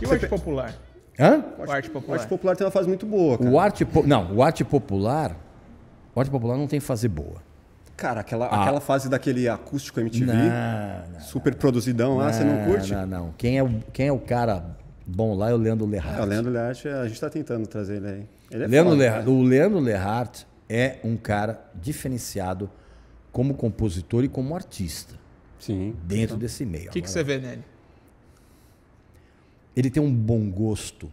E o arte popular? Hã? O arte popular. O arte popular tem uma fase muito boa, cara. O arte po... Não, o arte popular. O arte popular não tem fase boa. Cara, aquela, ah. aquela fase daquele acústico MTV, não, não, super não, produzidão lá, você não curte? Não, não. Quem é o, quem é o cara bom lá é o Leandro Lehart. É, o Leandro Lehart, a gente está tentando trazer ele aí. Ele é Leandro foda, Lehart, né? O Leandro Lehart é um cara diferenciado como compositor e como artista. Sim. Dentro então, desse meio. O que, que você vê nele? Ele tem um bom gosto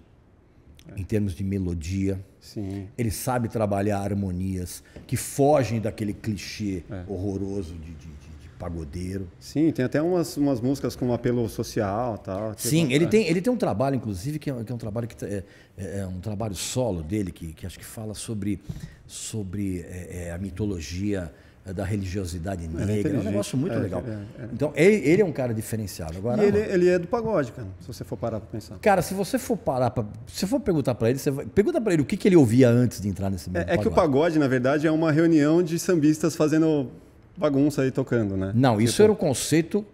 em termos de melodia. Sim. Ele sabe trabalhar harmonias que fogem daquele clichê é. horroroso de, de, de, pagodeiro. Sim, tem até umas, umas músicas com um apelo social tal. É Sim, ele né? tem, ele tem um trabalho, inclusive, que é, que é um trabalho que tá, é, é, é, um trabalho solo dele, que, que acho que fala sobre, sobre a mitologia é da religiosidade é, negra. É, um negócio muito é, legal. É, é, então, ele, ele, é um cara diferenciado. Agora, ele, ele, é do pagode, cara, se você for parar para pensar. Cara, se você for parar para. Se for perguntar para ele, você vai, pergunta para ele o que, que ele ouvia antes de entrar nesse meio. É, que o pagode, na verdade, é uma reunião de sambistas fazendo bagunça e tocando, né? Não, isso tipo, era o conceito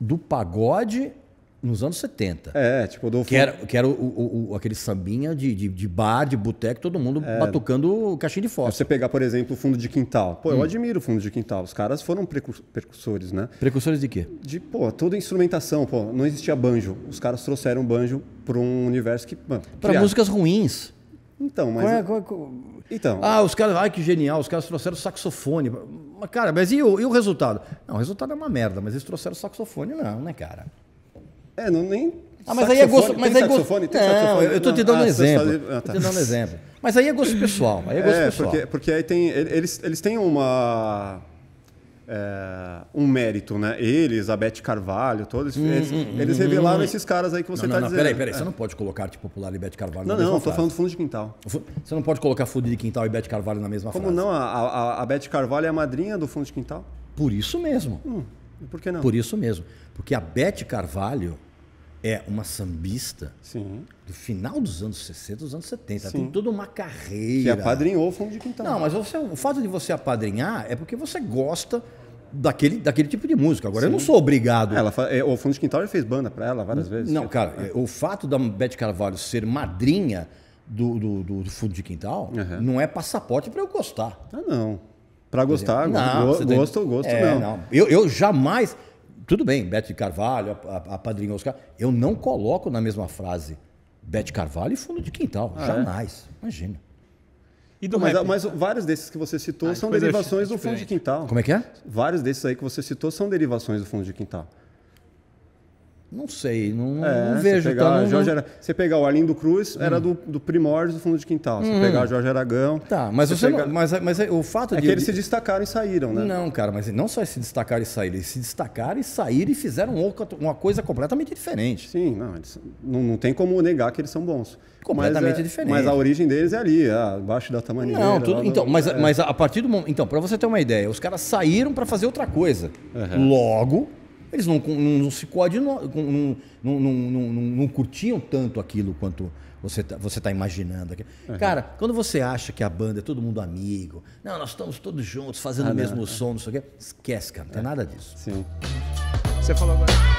do pagode nos anos 70. É, tipo, Adolfo... Que era, que era o, o, o aquele sambinha de, de, de bar, de boteco, todo mundo é. batucando caixinha de fósforo. Você pegar, por exemplo, o fundo de quintal. Pô, hum. eu admiro o fundo de quintal. Os caras foram precursores, né? Precursores de quê? De, pô, toda instrumentação. Pô, não existia banjo. Os caras trouxeram banjo para um universo que... Para músicas ruins. Então, mas... Qual é, qual é, qual... Então. Ah, os caras... Ai, que genial. Os caras trouxeram saxofone cara, mas e o, e o, resultado? Não, o resultado é uma merda, mas eles trouxeram saxofone, não, né, cara? É, não nem. Ah, mas aí é gosto. Mas tem aí saxofone, gosto... tem não, é é, saxofone. Eu estou te dando ah, um exemplo. Tá... Ah, tá. Te dando um ah, tá. exemplo. Mas aí é gosto pessoal. Aí é, gosto é pessoal. Porque, porque aí tem. Eles, eles têm uma. É, um mérito, né? Eles, a Beth Carvalho, todos hum, eles, hum, hum eles hum, revelaram hum. esses caras aí que você está dizendo. Peraí, peraí, é. você não pode colocar arte popular e Beth Carvalho não, na não, mesma não, Não, não, estou falando fundo de quintal. Você não pode colocar fundo de quintal e Beth Carvalho na mesma Como frase. Como não? A, a, a Beth Carvalho é a madrinha do fundo de quintal? Por isso mesmo. Hum por que não? Por isso mesmo. Porque a Beth Carvalho é uma sambista Sim. do final dos anos 60, dos anos 70. Sim. Tem toda uma carreira. Que apadrinhou o fundo de quintal. Não, mas você, o fato de você apadrinhar é porque você gosta daquele, daquele tipo de música. Agora, Sim. eu não sou obrigado. Ela, é, o Fundo de Quintal fez banda para ela várias vezes. Não, cara, é. o fato da Beth Carvalho ser madrinha do, do, do Fundo de Quintal uhum. não é passaporte para eu gostar. Ah, não. Para gostar, não, go, tem... ou gosto, é, não. não. Eu, eu jamais. Tudo bem, Beto de Carvalho, a, a, a Oscar. Eu não coloco na mesma frase Beto Carvalho e fundo de quintal. Ah, é? jamais. É? Imagina. Mas, mas, vários desses que você citou ah, são derivações do fundo de quintal. Como é que é? Vários desses aí que você citou são derivações do fundo de quintal. Não sei, não, é, tá, não vejo. Você pegar, então, não... você pegar o Arlindo Cruz, hum. era do, do primórdio do Fundo de Quintal. Você hum. pegar o Jorge Aragão... Tá, mas, você, você pega... não, mas, é- mas é o fato é de... É que eles se destacaram e saíram, né? Não, cara, mas não só é se destacaram e saíram, eles se destacaram e saíram e fizeram uma coisa completamente diferente. Sim, não, eles, não, não tem como negar que eles são bons. Completamente é, diferente. Mas a origem deles é ali, abaixo da tamanha. Não, tudo, então, mas, é. mas a partir do momento... Então, para você ter uma ideia, os caras saíram para fazer outra coisa. Uhum. Logo eles não, não, não se coordenam, não, não, não, curtiam tanto aquilo quanto você está você tá imaginando. Uhum. Cara, quando você acha que a banda é todo mundo amigo, não, nós estamos todos juntos, fazendo ah, o mesmo som, não sei o quê, esquece, cara, não tem é. nada disso. Sim. Você falou agora.